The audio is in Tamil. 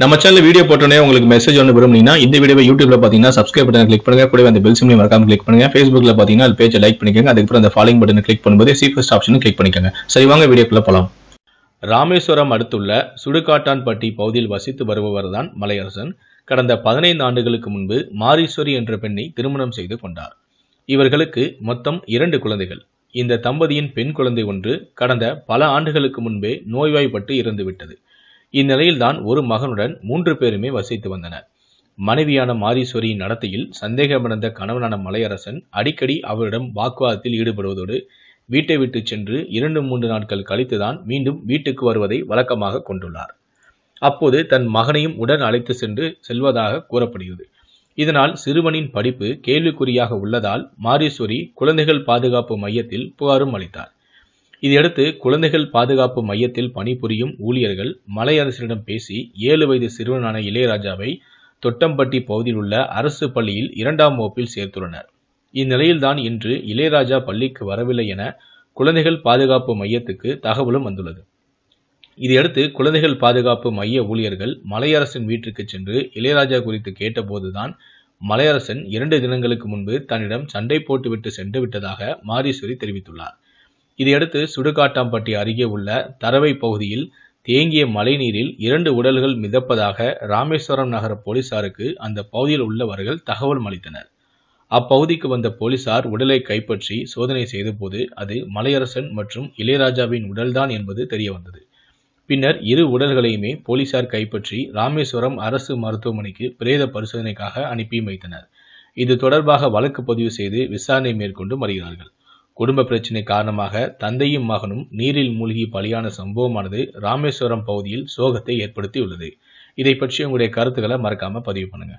நம்ம சேனல் வீடியோ போட்டோன்னே உங்களுக்கு மெசேஜ் ஒன்று விரும்புனீங்கன்னா இந்த வீடியோ யூடியூப்ல பார்த்தீங்கன்னா சப்ஸ்கிரைப் பட்டன் கிளிக் பண்ணுங்க கூட அந்த பெல் சிம்லையும் மறக்காம கிளிக் பண்ணுங்க ஃபேஸ்புக்ல பார்த்தீங்கன்னா அது பேஜை லைக் பண்ணிக்கோங்க அதுக்கப்புறம் அந்த ஃபாலோ பட்டன் கிளிக் பண்ணும்போது ஃபஸ்ட் ஆப்ஷனும் கிளிக் பண்ணிக்கோங்க சரி வாங்க வீடியோக்குள்ள போகலாம் ராமேஸ்வரம் அடுத்துள்ள சுடுகாட்டான்பட்டி பகுதியில் வசித்து வருபவர் தான் மலையரசன் கடந்த பதினைந்து ஆண்டுகளுக்கு முன்பு மாரீஸ்வரி என்ற பெண்ணை திருமணம் செய்து கொண்டார் இவர்களுக்கு மொத்தம் இரண்டு குழந்தைகள் இந்த தம்பதியின் பெண் குழந்தை ஒன்று கடந்த பல ஆண்டுகளுக்கு முன்பே நோய்வாய்ப்பட்டு இறந்துவிட்டது இந்நிலையில்தான் ஒரு மகனுடன் மூன்று பேருமே வசித்து வந்தனர் மனைவியான மாரீஸ்வரியின் நடத்தையில் சந்தேகமடைந்த கணவனான மலையரசன் அடிக்கடி அவரிடம் வாக்குவாதத்தில் ஈடுபடுவதோடு வீட்டை விட்டு சென்று இரண்டு மூன்று நாட்கள் கழித்துதான் மீண்டும் வீட்டுக்கு வருவதை வழக்கமாக கொண்டுள்ளார் அப்போது தன் மகனையும் உடன் அழைத்து சென்று செல்வதாக கூறப்படுகிறது இதனால் சிறுவனின் படிப்பு கேள்விக்குறியாக உள்ளதால் மாரீஸ்வரி குழந்தைகள் பாதுகாப்பு மையத்தில் புகாரும் அளித்தார் இதையடுத்து குழந்தைகள் பாதுகாப்பு மையத்தில் பணிபுரியும் ஊழியர்கள் மலை அரசரிடம் பேசி ஏழு வயது சிறுவனான இளையராஜாவை தொட்டம்பட்டி பகுதியில் உள்ள அரசு பள்ளியில் இரண்டாம் வகுப்பில் சேர்த்துள்ளனர் இந்நிலையில்தான் இன்று இளையராஜா பள்ளிக்கு வரவில்லை என குழந்தைகள் பாதுகாப்பு மையத்துக்கு தகவலும் வந்துள்ளது இதையடுத்து குழந்தைகள் பாதுகாப்பு மைய ஊழியர்கள் மலையரசன் வீட்டிற்கு சென்று இளையராஜா குறித்து கேட்டபோதுதான் மலையரசன் இரண்டு தினங்களுக்கு முன்பு தன்னிடம் சண்டை போட்டுவிட்டு சென்று விட்டதாக மாரீஸ்வரி தெரிவித்துள்ளார் இதையடுத்து சுடுகாட்டாம்பட்டி அருகே உள்ள தரவை பகுதியில் தேங்கிய மழைநீரில் இரண்டு உடல்கள் மிதப்பதாக ராமேஸ்வரம் நகர போலீசாருக்கு அந்த பகுதியில் உள்ளவர்கள் தகவல் அளித்தனர் அப்பகுதிக்கு வந்த போலீசார் உடலை கைப்பற்றி சோதனை செய்தபோது அது மலையரசன் மற்றும் இளையராஜாவின் உடல்தான் என்பது தெரியவந்தது பின்னர் இரு உடல்களையுமே போலீசார் கைப்பற்றி ராமேஸ்வரம் அரசு மருத்துவமனைக்கு பிரேத பரிசோதனைக்காக அனுப்பி வைத்தனர் இது தொடர்பாக வழக்கு பதிவு செய்து விசாரணை மேற்கொண்டு வருகிறார்கள் குடும்ப பிரச்சினை காரணமாக தந்தையும் மகனும் நீரில் மூழ்கி பலியான சம்பவமானது ராமேஸ்வரம் பகுதியில் சோகத்தை ஏற்படுத்தியுள்ளது இதை பற்றி உங்களுடைய கருத்துக்களை மறக்காம பதிவு பண்ணுங்க